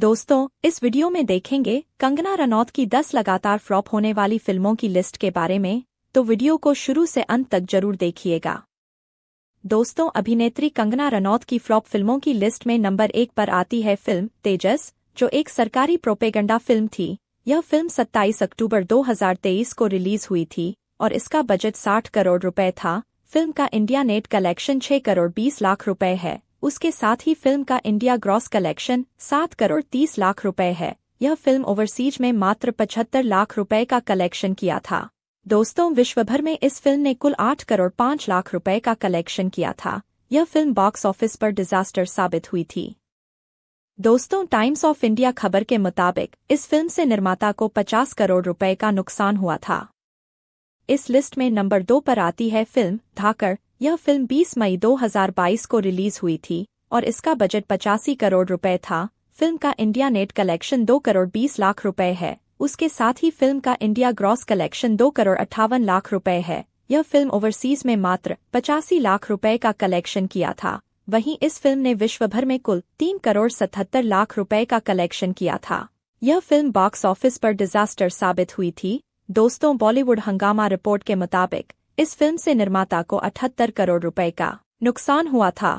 दोस्तों इस वीडियो में देखेंगे कंगना रनौत की 10 लगातार फ्लॉप होने वाली फिल्मों की लिस्ट के बारे में तो वीडियो को शुरू से अंत तक जरूर देखिएगा दोस्तों अभिनेत्री कंगना रनौत की फ्लॉप फिल्मों की लिस्ट में नंबर एक पर आती है फिल्म तेजस जो एक सरकारी प्रोपेगंडा फिल्म थी यह फिल्म 27 अक्टूबर 2023 को रिलीज हुई थी और इसका बजट 60 करोड़ रुपए था फिल्म का India net collection 6 crore 20 lakh रुपए है उसके साथ ही फिल्म का इंडिया ग्रॉस कलेक्शन सात करोड़ तीस लाख रुपए है यह फिल्म ओवरसीज में मात्र पचहत्तर लाख रुपए का कलेक्शन किया था दोस्तों विश्वभर में इस फिल्म ने कुल आठ करोड़ पाँच लाख रुपए का कलेक्शन किया था यह फिल्म बॉक्स ऑफिस पर डिजास्टर साबित हुई थी दोस्तों टाइम्स ऑफ इंडिया खबर के मुताबिक इस फिल्म से निर्माता को 50 करोड़ रुपए का नुकसान हुआ था इस लिस्ट में नंबर दो पर आती है फिल्म धाकर यह फिल्म 20 मई 2022 को रिलीज हुई थी और इसका बजट पचासी करोड़ रुपए था फिल्म का इंडिया नेट कलेक्शन दो करोड़ बीस लाख रुपए है उसके साथ ही फिल्म का इंडिया ग्रॉस कलेक्शन दो करोड़ अट्ठावन लाख रुपए है यह फिल्म ओवरसीज में मात्र पचासी लाख रुपए का कलेक्शन किया था वहीं इस फिल्म ने विश्व भर में कुल तीन करोड़ सतहत्तर लाख रुपए का कलेक्शन किया था यह फिल्म बॉक्स ऑफिस पर डिजास्टर साबित हुई थी दोस्तों बॉलीवुड हंगामा रिपोर्ट के मुताबिक इस फिल्म से निर्माता को अठहत्तर करोड़ रुपए का नुकसान हुआ था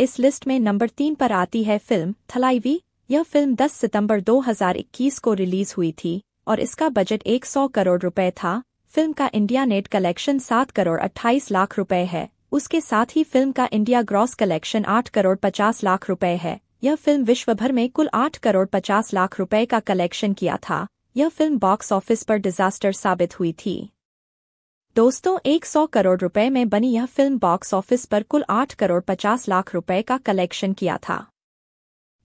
इस लिस्ट में नंबर तीन पर आती है फिल्म थलाईवी यह फिल्म 10 सितंबर 2021 को रिलीज हुई थी और इसका बजट 100 करोड़ रुपए था फिल्म का India net collection 7 crore 28 lakh रुपए है उसके साथ ही फिल्म का India gross collection 8 crore 50 lakh रुपए है यह फिल्म विश्व भर में कुल 8 करोड़ 50 लाख रुपए का कलेक्शन किया था यह फिल्म बॉक्स ऑफिस पर डिजास्टर साबित हुई थी दोस्तों 100 करोड़ रुपए में बनी यह फिल्म बॉक्स ऑफिस पर कुल 8 करोड़ 50 लाख रुपए का कलेक्शन किया था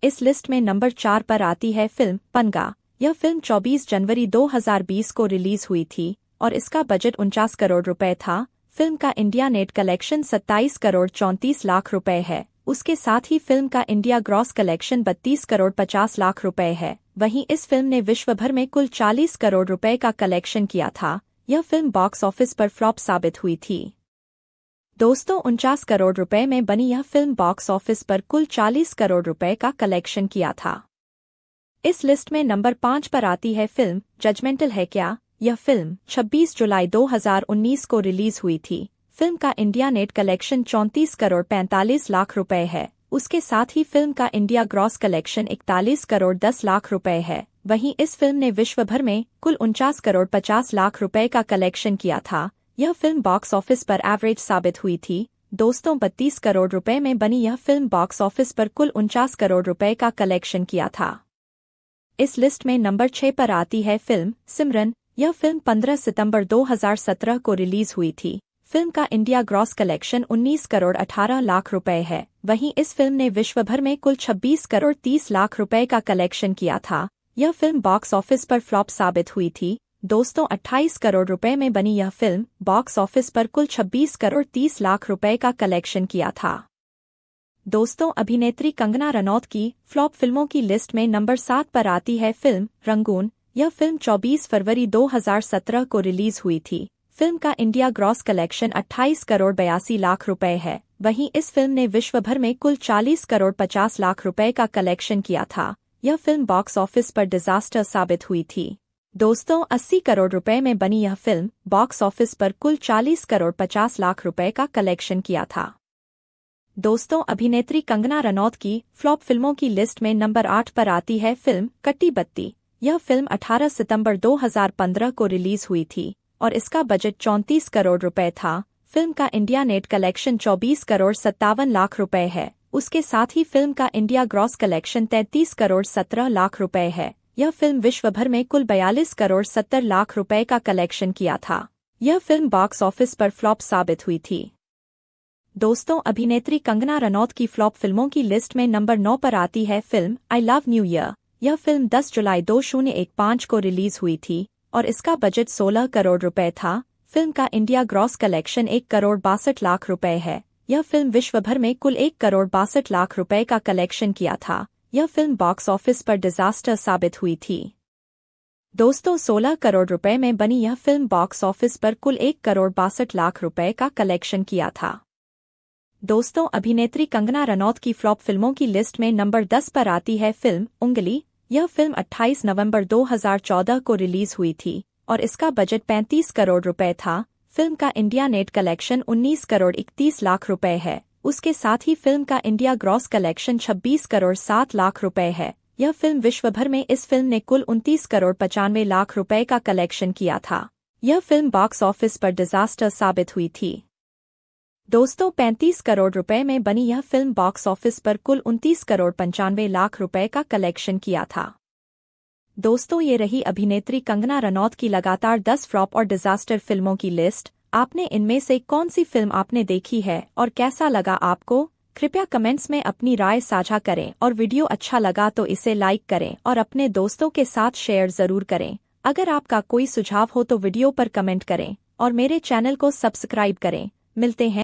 इस लिस्ट में नंबर चार पर आती है फिल्म पनगा यह फिल्म 24 जनवरी 2020 को रिलीज हुई थी और इसका बजट उनचास करोड़ रुपए था फिल्म का इंडिया नेट कलेक्शन 27 करोड़ चौंतीस लाख रुपए है उसके साथ ही फिल्म का India gross collection 32 crore 50 lakh रुपए है वहीं इस फिल्म ने विश्व भर में कुल 40 करोड़ रुपए का कलेक्शन किया था यह फिल्म बॉक्स ऑफिस पर फ्लॉप साबित हुई थी दोस्तों उनचास करोड़ रुपए में बनी यह फिल्म बॉक्स ऑफिस पर कुल 40 करोड़ रुपए का कलेक्शन किया था इस लिस्ट में नंबर पांच पर आती है फिल्म जजमेंटल है क्या यह फिल्म 26 जुलाई 2019 को रिलीज हुई थी फिल्म का India net collection 34 crore 45 lakh रुपए है उसके साथ ही फिल्म का India gross collection 41 crore 10 lakh रुपए है वहीं इस फिल्म ने विश्व भर में कुल उनचास करोड़ पचास लाख रुपए का कलेक्शन किया था यह फिल्म बॉक्स ऑफिस पर एवरेज साबित हुई थी दोस्तों बत्तीस करोड़ रुपए में बनी यह फिल्म बॉक्स ऑफिस पर कुल उनचास करोड़ रुपए का कलेक्शन किया था इस लिस्ट में नंबर छह पर आती है फिल्म सिमरन यह फिल्म 15 सितंबर 2017 को रिलीज हुई थी फिल्म का India gross collection 19 crore 18 lakh रुपए है वहीं इस फिल्म ने विश्व भर में कुल 26 करोड़ 30 लाख रुपए का कलेक्शन किया था यह फिल्म बॉक्स ऑफिस पर फ्लॉप साबित हुई थी दोस्तों 28 करोड़ रुपए में बनी यह फिल्म बॉक्स ऑफिस पर कुल 26 करोड़ 30 लाख रुपए का कलेक्शन किया था दोस्तों अभिनेत्री कंगना रनौत की फ्लॉप फिल्मों की लिस्ट में नंबर सात पर आती है फिल्म रंगून यह फिल्म 24 फरवरी 2017 को रिलीज हुई थी फिल्म का इंडिया ग्रॉस कलेक्शन 28 करोड़ बयासी लाख रुपए है वहीं इस फिल्म ने विश्व भर में कुल 40 करोड़ 50 लाख रुपए का कलेक्शन किया था यह फिल्म बॉक्स ऑफिस पर डिजास्टर साबित हुई थी दोस्तों 80 करोड़ रुपए में बनी यह फिल्म बॉक्स ऑफिस पर कुल 40 करोड़ 50 लाख रुपए का कलेक्शन किया था दोस्तों अभिनेत्री कंगना रनौत की फ्लॉप फिल्मों की लिस्ट में नंबर आठ पर आती है फिल्म कट्टी बत्ती यह फिल्म 18 सितंबर 2015 को रिलीज हुई थी और इसका बजट चौंतीस करोड़ रुपए था फिल्म का इंडिया नेट कलेक्शन चौबीस करोड़ सत्तावन लाख रुपए है उसके साथ ही फिल्म का India gross collection 33 crore 17 lakh रुपए है यह फिल्म विश्व भर में कुल 42 करोड़ 70 लाख रुपए का कलेक्शन किया था यह फिल्म बॉक्स ऑफिस पर फ्लॉप साबित हुई थी दोस्तों अभिनेत्री कंगना रनौत की फ्लॉप फिल्मों की लिस्ट में नंबर नौ पर आती है film I love new year यह फिल्म 10 जुलाई दो शून्य एक पाँच को रिलीज हुई थी और इसका बजट 16 करोड़ रुपए था फिल्म का इंडिया ग्रॉस कलेक्शन एक करोड़ बासठ लाख रुपए है यह फिल्म विश्व भर में कुल एक करोड़ बासठ लाख रुपए का कलेक्शन किया था यह फिल्म बॉक्स ऑफिस पर डिजास्टर साबित हुई थी दोस्तों 16 करोड़ रुपए में बनी यह फिल्म बॉक्स ऑफिस पर कुल एक करोड़ बासठ लाख रुपए का कलेक्शन किया था दोस्तों अभिनेत्री कंगना रनौत की फ्लॉप फिल्मों की लिस्ट में नंबर 10 पर आती है फिल्म उंगली यह फिल्म 28 नवंबर 2014 को रिलीज हुई थी और इसका बजट 35 करोड़ रुपए था फिल्म का India net collection 19 crore 31 lakh रुपए है उसके साथ ही फिल्म का India gross collection 26 crore 7 lakh रुपए है यह फिल्म विश्व भर में इस फिल्म ने कुल 29 करोड़ पचानवे लाख रुपए का कलेक्शन किया था यह फिल्म बॉक्स ऑफिस पर डिजास्टर साबित हुई थी दोस्तों पैंतीस करोड़ रुपए में बनी यह फिल्म बॉक्स ऑफिस पर कुल उनतीस करोड़ पंचानवे लाख रुपए का कलेक्शन किया था दोस्तों ये रही अभिनेत्री कंगना रनौत की लगातार दस फ्लॉप और डिजास्टर फिल्मों की लिस्ट आपने इनमें से कौन सी फिल्म आपने देखी है और कैसा लगा आपको कृपया कमेंट्स में अपनी राय साझा करें और वीडियो अच्छा लगा तो इसे लाइक करें और अपने दोस्तों के साथ शेयर ज़रूर करें अगर आपका कोई सुझाव हो तो वीडियो पर कमेंट करें और मेरे चैनल को सब्सक्राइब करें मिलते हैं